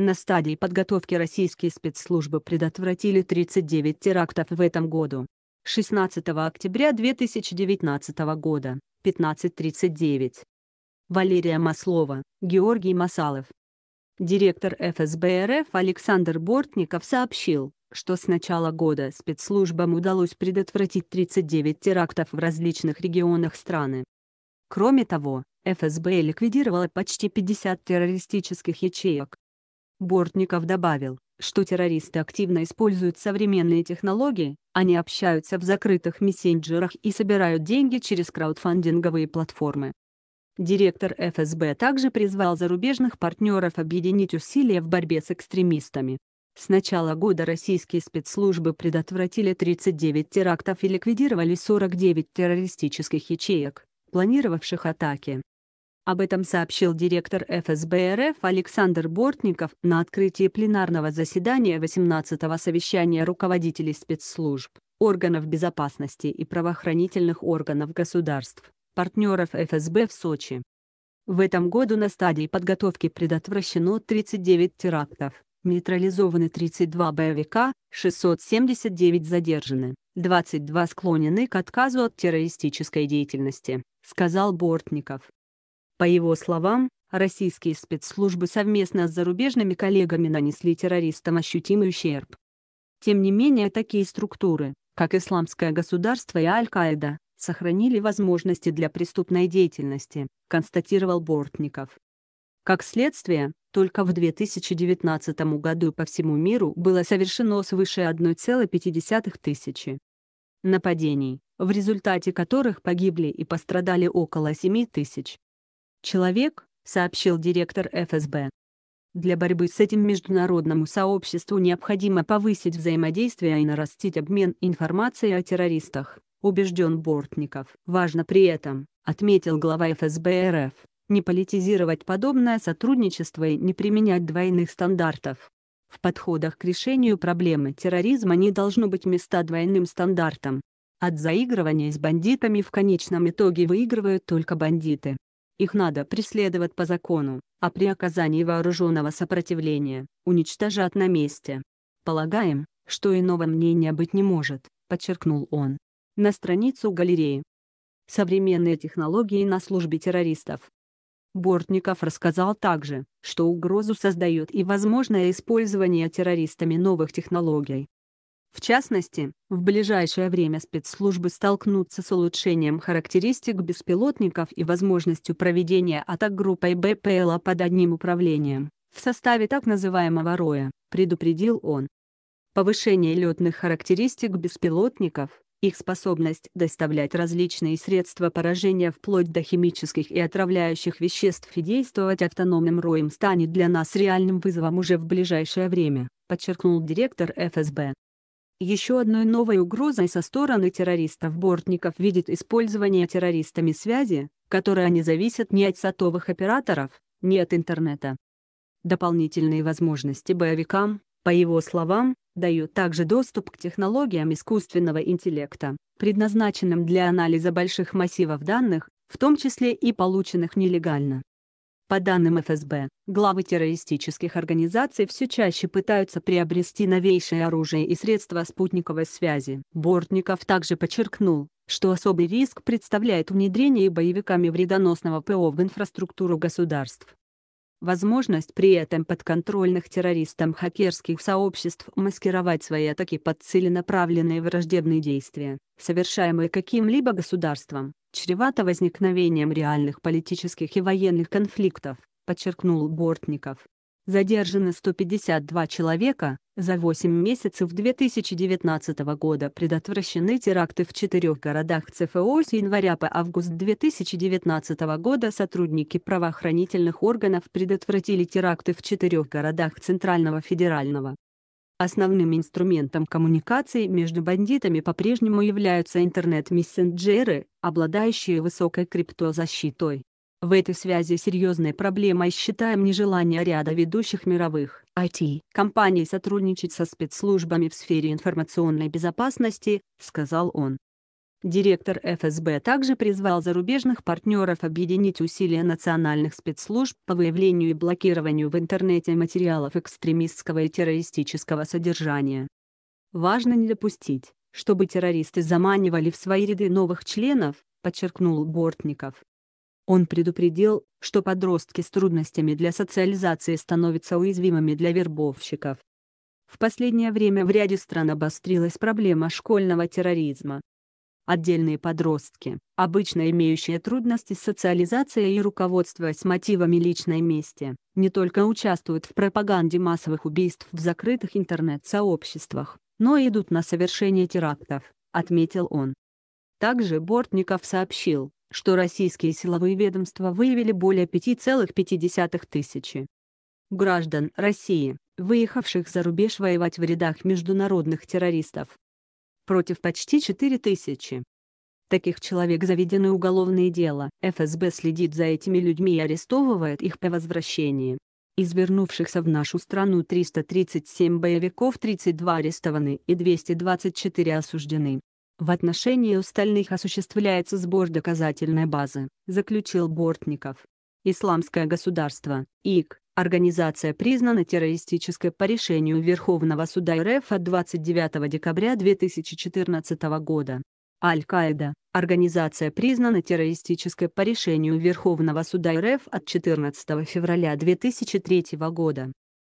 На стадии подготовки российские спецслужбы предотвратили 39 терактов в этом году. 16 октября 2019 года, 15.39. Валерия Маслова, Георгий Масалов. Директор ФСБ РФ Александр Бортников сообщил, что с начала года спецслужбам удалось предотвратить 39 терактов в различных регионах страны. Кроме того, ФСБ ликвидировала почти 50 террористических ячеек. Бортников добавил, что террористы активно используют современные технологии, они общаются в закрытых мессенджерах и собирают деньги через краудфандинговые платформы. Директор ФСБ также призвал зарубежных партнеров объединить усилия в борьбе с экстремистами. С начала года российские спецслужбы предотвратили 39 терактов и ликвидировали 49 террористических ячеек, планировавших атаки. Об этом сообщил директор ФСБ РФ Александр Бортников на открытии пленарного заседания 18-го совещания руководителей спецслужб, органов безопасности и правоохранительных органов государств, партнеров ФСБ в Сочи. В этом году на стадии подготовки предотвращено 39 терактов, нейтрализованы 32 боевика, 679 задержаны, 22 склонены к отказу от террористической деятельности, сказал Бортников. По его словам, российские спецслужбы совместно с зарубежными коллегами нанесли террористам ощутимый ущерб. Тем не менее такие структуры, как Исламское государство и Аль-Каида, сохранили возможности для преступной деятельности, констатировал Бортников. Как следствие, только в 2019 году по всему миру было совершено свыше 1,5 тысячи нападений, в результате которых погибли и пострадали около 7 тысяч человек, сообщил директор ФСБ. Для борьбы с этим международному сообществу необходимо повысить взаимодействие и нарастить обмен информацией о террористах, убежден Бортников. Важно при этом, отметил глава ФСБ РФ, не политизировать подобное сотрудничество и не применять двойных стандартов. В подходах к решению проблемы терроризма не должно быть места двойным стандартам. От заигрывания с бандитами в конечном итоге выигрывают только бандиты. Их надо преследовать по закону, а при оказании вооруженного сопротивления – уничтожать на месте. Полагаем, что иного мнения быть не может, подчеркнул он. На страницу галереи. Современные технологии на службе террористов. Бортников рассказал также, что угрозу создает и возможное использование террористами новых технологий, в частности, в ближайшее время спецслужбы столкнутся с улучшением характеристик беспилотников и возможностью проведения атак группой БПЛА под одним управлением, в составе так называемого РОЯ, предупредил он. Повышение летных характеристик беспилотников, их способность доставлять различные средства поражения вплоть до химических и отравляющих веществ и действовать автономным роем станет для нас реальным вызовом уже в ближайшее время, подчеркнул директор ФСБ. Еще одной новой угрозой со стороны террористов-бортников видит использование террористами связи, которая не зависит ни от сотовых операторов, ни от интернета. Дополнительные возможности боевикам, по его словам, дают также доступ к технологиям искусственного интеллекта, предназначенным для анализа больших массивов данных, в том числе и полученных нелегально. По данным ФСБ, главы террористических организаций все чаще пытаются приобрести новейшее оружие и средства спутниковой связи. Бортников также подчеркнул, что особый риск представляет внедрение боевиками вредоносного ПО в инфраструктуру государств. Возможность при этом подконтрольных террористам хакерских сообществ маскировать свои атаки под целенаправленные враждебные действия, совершаемые каким-либо государством, чревата возникновением реальных политических и военных конфликтов, подчеркнул Бортников. Задержаны 152 человека, за 8 месяцев 2019 года предотвращены теракты в четырех городах ЦФО с января по август 2019 года сотрудники правоохранительных органов предотвратили теракты в четырех городах Центрального федерального. Основным инструментом коммуникации между бандитами по-прежнему являются интернет-мессенджеры, обладающие высокой криптозащитой. В этой связи серьезной проблемой считаем нежелание ряда ведущих мировых IT-компаний сотрудничать со спецслужбами в сфере информационной безопасности, сказал он. Директор ФСБ также призвал зарубежных партнеров объединить усилия национальных спецслужб по выявлению и блокированию в интернете материалов экстремистского и террористического содержания. Важно не допустить, чтобы террористы заманивали в свои ряды новых членов, подчеркнул Бортников. Он предупредил, что подростки с трудностями для социализации становятся уязвимыми для вербовщиков. В последнее время в ряде стран обострилась проблема школьного терроризма. Отдельные подростки, обычно имеющие трудности с социализацией и руководствуясь мотивами личной мести, не только участвуют в пропаганде массовых убийств в закрытых интернет-сообществах, но и идут на совершение терактов, отметил он. Также Бортников сообщил, что российские силовые ведомства выявили более 5,5 тысячи граждан России, выехавших за рубеж воевать в рядах международных террористов, против почти 4 тысячи. Таких человек заведены уголовные дела, ФСБ следит за этими людьми и арестовывает их по возвращении. Из вернувшихся в нашу страну 337 боевиков 32 арестованы и 224 осуждены. В отношении остальных осуществляется сбор доказательной базы, заключил Бортников. Исламское государство, ИК, организация признана террористической по решению Верховного суда РФ от 29 декабря 2014 года. Аль-Каида, организация признана террористической по решению Верховного суда РФ от 14 февраля 2003 года.